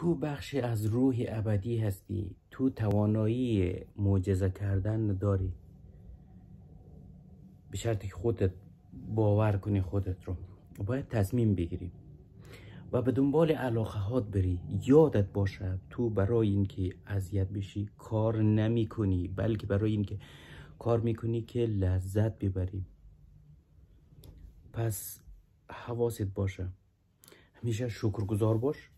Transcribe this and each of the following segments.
تو بخش از روح ابدی هستی تو توانایی معجزه کردن داری به شرطی که خودت باور کنی خودت رو باید تصمیم بگیری و به دنبال هات بری یادت باشه تو برای اینکه اذیت بشی کار نمی کنی بلکه برای اینکه کار میکنی که لذت ببری پس حواست باشه همیشه شکرگزار باش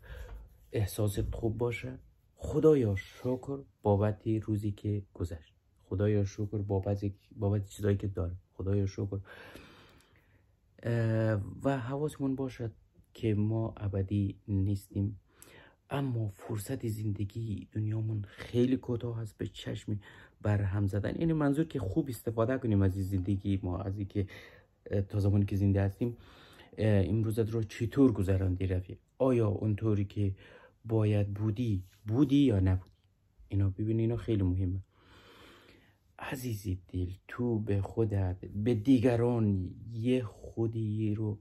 احساس خوب باشه خدایا شکر بابت روزی که گذشت خدایا شکر بابت بابت چیزایی که داره خدایا شکر و حواسمون باشد که ما ابدی نیستیم اما فرصت زندگی دنیامون خیلی کوتاه هست به چشم هم زدن این یعنی منظور که خوب استفاده کنیم از زندگی ما از اینکه تا زمانی که زنده هستیم امروزت رو چطور گذراندی رفیق آیا اونطوری که باید بودی بودی یا نبودی اینا ببین اینا خیلی مهمه عزیزی دل تو به خودت به دیگران یه خودی رو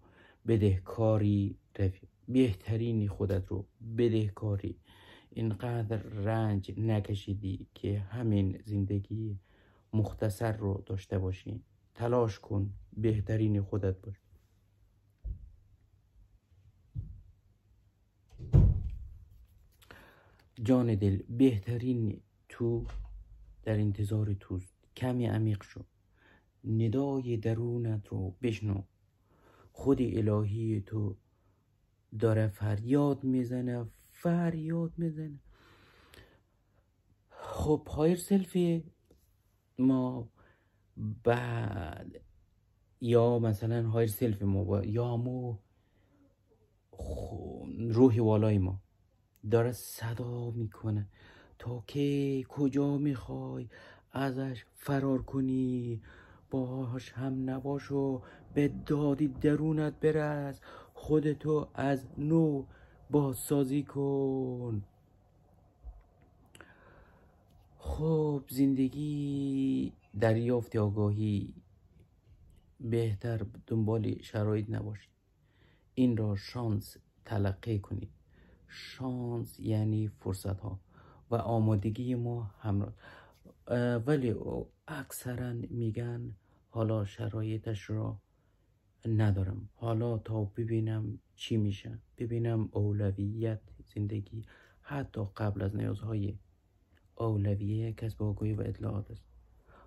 بدهکاری رفیق بهترین خودت رو بدهکاری اینقدر رنج نکشیدی که همین زندگی مختصر رو داشته باشی تلاش کن بهترین خودت باشی جان دل بهترین تو در انتظار توست کمی عمیق شو ندای درونت رو بشنو خود الهی تو داره فریاد میزنه فریاد میزنه خب هایر سلفی ما بعد یا مثلا هایر سلفی ما یا مو روح والای ما داره صدا میکنه تا که کجا میخوای ازش فرار کنی باهاش هم نباش و به دادی درونت برس خودتو از نو بازسازی کن خب زندگی دریافت آگاهی بهتر دنبال شرایط نباشید این را شانس تلقی کنید شانس یعنی فرصت ها و آمادگی ما همراه ولی اکثرا میگن حالا شرایطش را ندارم حالا تا ببینم چی میشه ببینم اولویت زندگی حتی قبل از نیازهای اولویه کسب آگاهی و اطلاعات است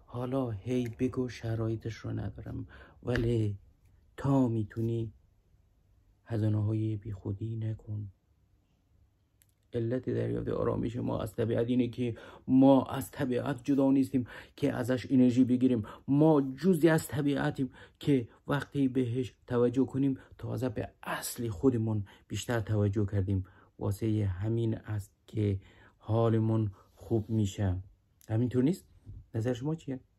حالا هی بگو شرایطش رو ندارم ولی تا میتونی هزانه های خودی نکن علت دریافت آرامش ما از طبیعت اینه که ما از طبیعت جدا نیستیم که ازش انرژی بگیریم ما جزی از طبیعتیم که وقتی بهش توجه کنیم تازه به اصل خودمون بیشتر توجه کردیم واسه همین است که حالمون خوب میشه همینطور نیست؟ نظر شما چیه؟